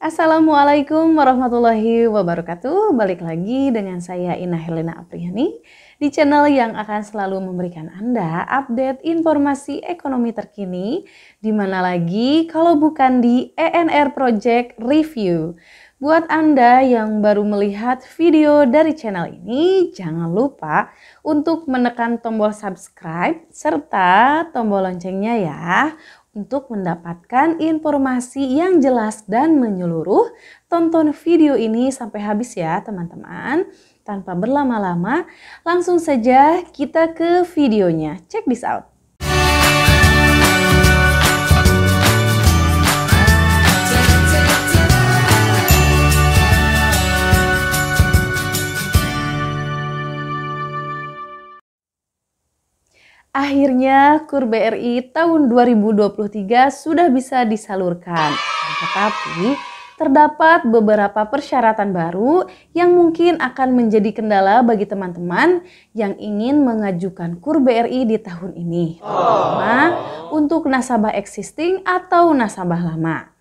Assalamualaikum warahmatullahi wabarakatuh. Balik lagi dengan saya Ina Helena Apriani di channel yang akan selalu memberikan Anda update informasi ekonomi terkini di mana lagi kalau bukan di ENR Project Review. Buat Anda yang baru melihat video dari channel ini, jangan lupa untuk menekan tombol subscribe serta tombol loncengnya ya untuk mendapatkan informasi yang jelas dan menyeluruh, tonton video ini sampai habis ya teman-teman. Tanpa berlama-lama, langsung saja kita ke videonya. Check this out. Akhirnya KUR BRI tahun 2023 sudah bisa disalurkan. Tetapi terdapat beberapa persyaratan baru yang mungkin akan menjadi kendala bagi teman-teman yang ingin mengajukan KUR BRI di tahun ini. Pertama, untuk nasabah existing atau nasabah lama.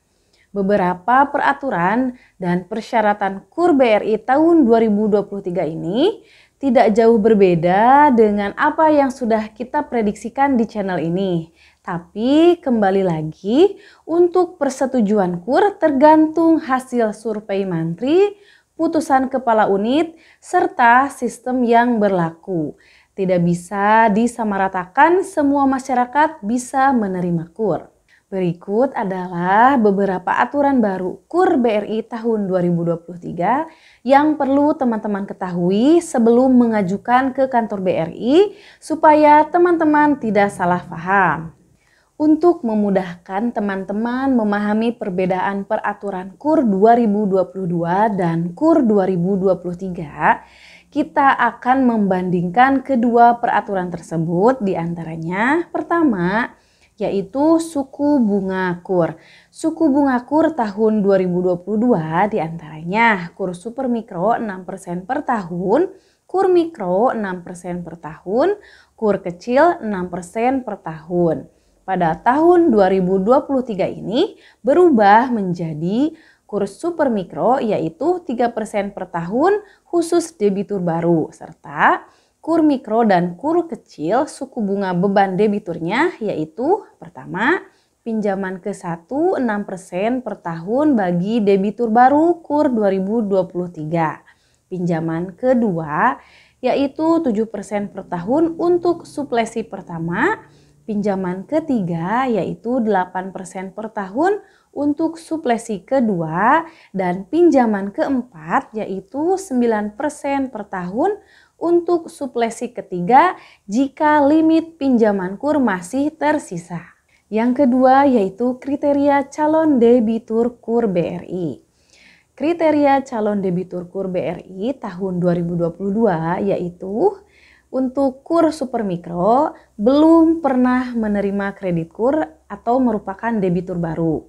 Beberapa peraturan dan persyaratan KUR BRI tahun 2023 ini tidak jauh berbeda dengan apa yang sudah kita prediksikan di channel ini. Tapi kembali lagi, untuk persetujuan KUR tergantung hasil survei mantri, putusan kepala unit, serta sistem yang berlaku. Tidak bisa disamaratakan semua masyarakat bisa menerima KUR. Berikut adalah beberapa aturan baru KUR BRI tahun 2023 yang perlu teman-teman ketahui sebelum mengajukan ke kantor BRI supaya teman-teman tidak salah paham. Untuk memudahkan teman-teman memahami perbedaan peraturan KUR 2022 dan KUR 2023, kita akan membandingkan kedua peraturan tersebut diantaranya pertama yaitu suku bunga KUR. Suku bunga KUR tahun 2022 diantaranya KUR super mikro 6% per tahun, KUR mikro 6% per tahun, KUR kecil 6% per tahun. Pada tahun 2023 ini berubah menjadi KUR super mikro yaitu 3% per tahun khusus debitur baru serta kur mikro dan kur kecil suku bunga beban debiturnya yaitu pertama pinjaman ke 1 6% per tahun bagi debitur baru kur 2023. Pinjaman kedua yaitu 7% per tahun untuk suplesi pertama, pinjaman ketiga yaitu 8% per tahun untuk suplesi kedua dan pinjaman keempat yaitu 9% per tahun untuk suplesi ketiga jika limit pinjaman kur masih tersisa. Yang kedua yaitu kriteria calon debitur kur BRI. Kriteria calon debitur kur BRI tahun 2022 yaitu untuk kur super mikro belum pernah menerima kredit kur atau merupakan debitur baru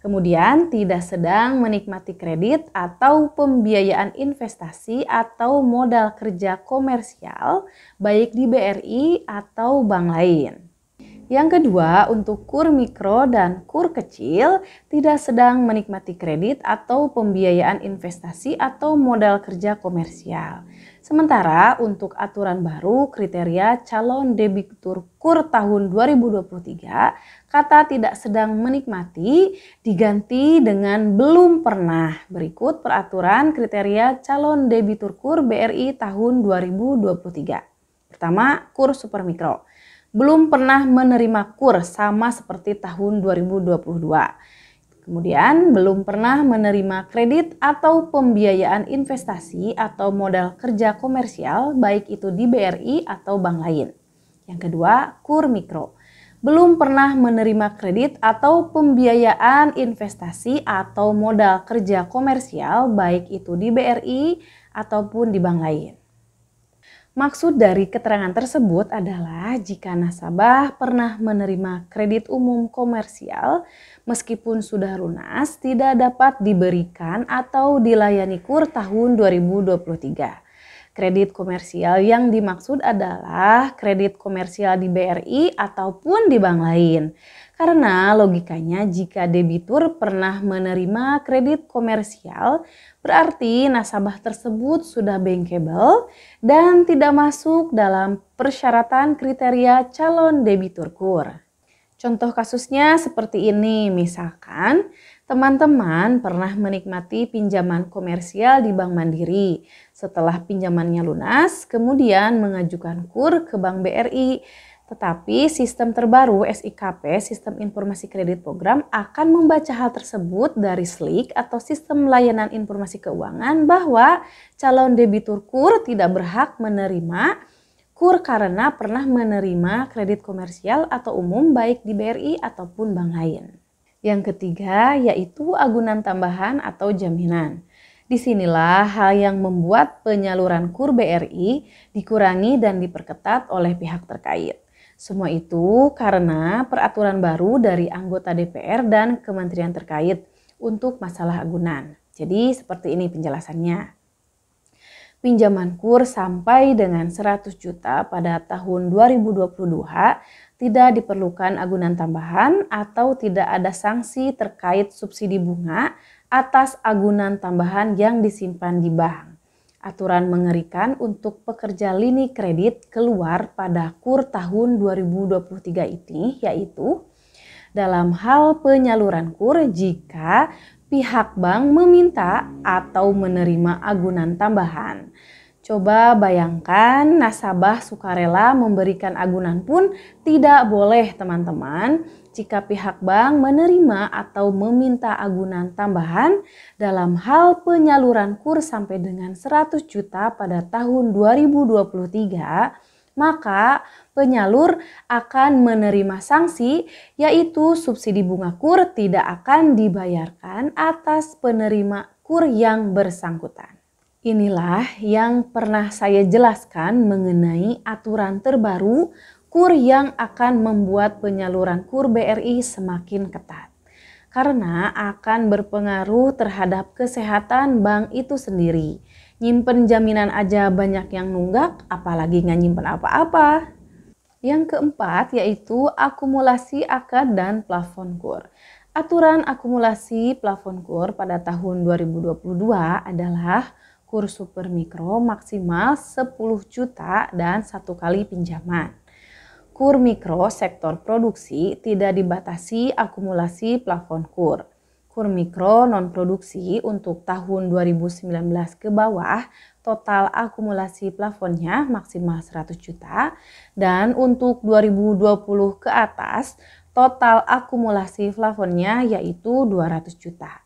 Kemudian, tidak sedang menikmati kredit atau pembiayaan investasi atau modal kerja komersial, baik di BRI atau bank lain. Yang kedua, untuk kur mikro dan kur kecil tidak sedang menikmati kredit atau pembiayaan investasi atau modal kerja komersial. Sementara untuk aturan baru kriteria calon debitur kur tahun 2023, kata tidak sedang menikmati diganti dengan belum pernah. Berikut peraturan kriteria calon debitur kur BRI tahun 2023. Pertama, kur supermikro belum pernah menerima kur sama seperti tahun 2022. Kemudian belum pernah menerima kredit atau pembiayaan investasi atau modal kerja komersial baik itu di BRI atau bank lain. Yang kedua, kur mikro. Belum pernah menerima kredit atau pembiayaan investasi atau modal kerja komersial baik itu di BRI ataupun di bank lain. Maksud dari keterangan tersebut adalah jika nasabah pernah menerima kredit umum komersial meskipun sudah lunas tidak dapat diberikan atau dilayani KUR tahun 2023. Kredit komersial yang dimaksud adalah kredit komersial di BRI ataupun di bank lain. Karena logikanya jika debitur pernah menerima kredit komersial, berarti nasabah tersebut sudah bankable dan tidak masuk dalam persyaratan kriteria calon debitur kur. Contoh kasusnya seperti ini, misalkan teman-teman pernah menikmati pinjaman komersial di Bank Mandiri. Setelah pinjamannya lunas, kemudian mengajukan kur ke Bank BRI tetapi sistem terbaru SIKP, Sistem Informasi Kredit Program, akan membaca hal tersebut dari SLIK atau Sistem Layanan Informasi Keuangan bahwa calon debitur KUR tidak berhak menerima KUR karena pernah menerima kredit komersial atau umum baik di BRI ataupun bank lain. Yang ketiga yaitu agunan tambahan atau jaminan. Disinilah hal yang membuat penyaluran KUR BRI dikurangi dan diperketat oleh pihak terkait. Semua itu karena peraturan baru dari anggota DPR dan kementerian terkait untuk masalah agunan. Jadi seperti ini penjelasannya. Pinjaman KUR sampai dengan 100 juta pada tahun 2022 tidak diperlukan agunan tambahan atau tidak ada sanksi terkait subsidi bunga atas agunan tambahan yang disimpan di bank. Aturan mengerikan untuk pekerja lini kredit keluar pada KUR tahun 2023 ini yaitu dalam hal penyaluran KUR jika pihak bank meminta atau menerima agunan tambahan. Coba bayangkan nasabah sukarela memberikan agunan pun tidak boleh teman-teman jika pihak bank menerima atau meminta agunan tambahan dalam hal penyaluran KUR sampai dengan 100 juta pada tahun 2023, maka penyalur akan menerima sanksi yaitu subsidi bunga KUR tidak akan dibayarkan atas penerima KUR yang bersangkutan. Inilah yang pernah saya jelaskan mengenai aturan terbaru kur yang akan membuat penyaluran kur BRI semakin ketat. Karena akan berpengaruh terhadap kesehatan bank itu sendiri. Nyimpen jaminan aja banyak yang nunggak, apalagi nggak nyimpen apa-apa. Yang keempat yaitu akumulasi akad dan plafon kur. Aturan akumulasi plafon kur pada tahun 2022 adalah kur super mikro maksimal 10 juta dan satu kali pinjaman kur mikro sektor produksi tidak dibatasi akumulasi plafon kur. Kur mikro non produksi untuk tahun 2019 ke bawah total akumulasi plafonnya maksimal 100 juta dan untuk 2020 ke atas total akumulasi plafonnya yaitu 200 juta.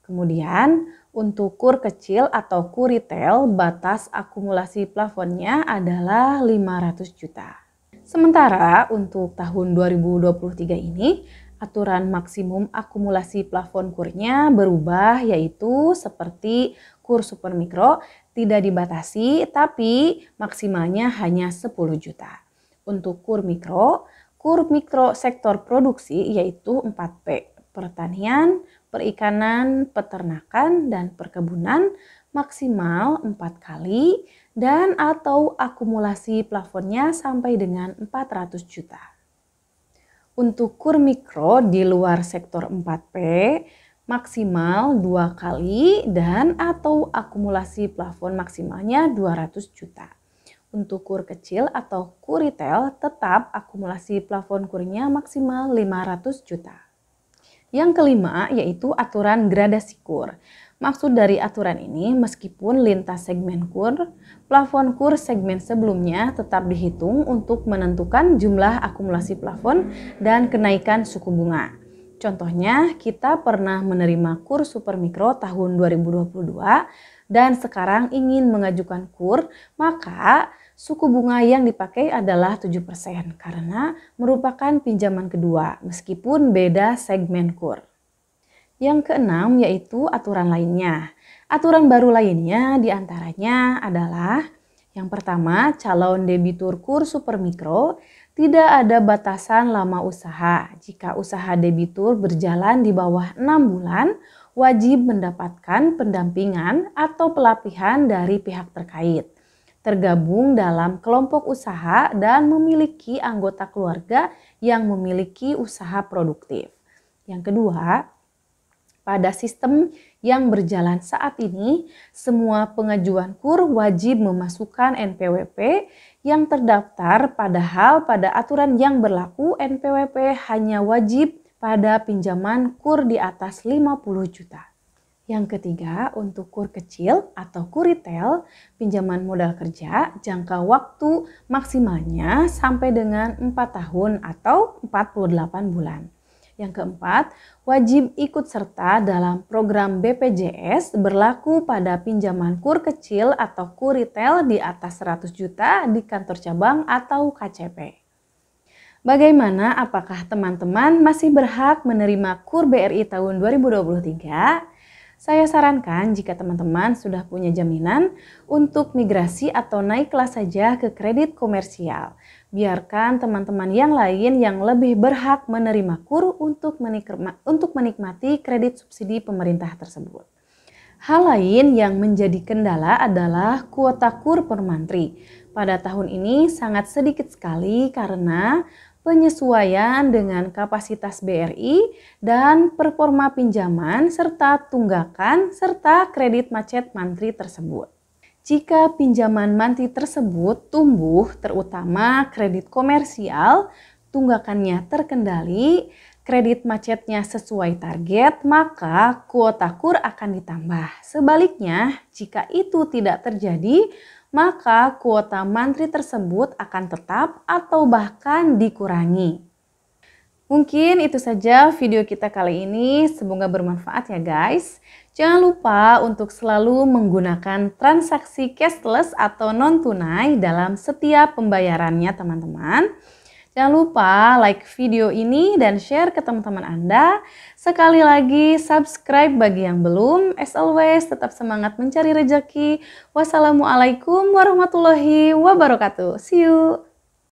Kemudian untuk kur kecil atau kur retail batas akumulasi plafonnya adalah 500 juta. Sementara untuk tahun 2023 ini, aturan maksimum akumulasi plafon kurnya berubah yaitu seperti kur mikro tidak dibatasi tapi maksimalnya hanya 10 juta. Untuk kur mikro, kur mikro sektor produksi yaitu 4P, pertanian, perikanan, peternakan, dan perkebunan maksimal 4 kali dan atau akumulasi plafonnya sampai dengan 400 juta. Untuk kur mikro di luar sektor 4P maksimal 2 kali dan atau akumulasi plafon maksimalnya 200 juta. Untuk kur kecil atau kur retail tetap akumulasi plafon kurnya maksimal 500 juta. Yang kelima yaitu aturan gradasi kur. Maksud dari aturan ini, meskipun lintas segmen kur, plafon kur segmen sebelumnya tetap dihitung untuk menentukan jumlah akumulasi plafon dan kenaikan suku bunga. Contohnya, kita pernah menerima kur super mikro tahun 2022 dan sekarang ingin mengajukan kur, maka suku bunga yang dipakai adalah 7% karena merupakan pinjaman kedua meskipun beda segmen kur. Yang keenam yaitu aturan lainnya. Aturan baru lainnya diantaranya adalah yang pertama, calon debitur kur mikro tidak ada batasan lama usaha. Jika usaha debitur berjalan di bawah 6 bulan, wajib mendapatkan pendampingan atau pelatihan dari pihak terkait. Tergabung dalam kelompok usaha dan memiliki anggota keluarga yang memiliki usaha produktif. Yang kedua, pada sistem yang berjalan saat ini, semua pengajuan KUR wajib memasukkan NPWP yang terdaftar padahal pada aturan yang berlaku NPWP hanya wajib pada pinjaman KUR di atas 50 juta. Yang ketiga, untuk KUR kecil atau KUR retail, pinjaman modal kerja jangka waktu maksimalnya sampai dengan 4 tahun atau 48 bulan. Yang keempat, wajib ikut serta dalam program BPJS berlaku pada pinjaman kur kecil atau kur retail di atas 100 juta di kantor cabang atau KCP. Bagaimana apakah teman-teman masih berhak menerima kur BRI tahun 2023? Saya sarankan jika teman-teman sudah punya jaminan untuk migrasi atau naik kelas saja ke kredit komersial biarkan teman-teman yang lain yang lebih berhak menerima kur untuk, menikma, untuk menikmati kredit subsidi pemerintah tersebut. Hal lain yang menjadi kendala adalah kuota kur per mantri. Pada tahun ini sangat sedikit sekali karena penyesuaian dengan kapasitas BRI dan performa pinjaman serta tunggakan serta kredit macet mantri tersebut. Jika pinjaman manti tersebut tumbuh, terutama kredit komersial, tunggakannya terkendali, kredit macetnya sesuai target, maka kuota kur akan ditambah. Sebaliknya, jika itu tidak terjadi, maka kuota mantri tersebut akan tetap atau bahkan dikurangi. Mungkin itu saja video kita kali ini. Semoga bermanfaat ya guys. Jangan lupa untuk selalu menggunakan transaksi cashless atau non-tunai dalam setiap pembayarannya teman-teman. Jangan lupa like video ini dan share ke teman-teman Anda. Sekali lagi subscribe bagi yang belum. As always tetap semangat mencari rejeki. Wassalamualaikum warahmatullahi wabarakatuh. See you.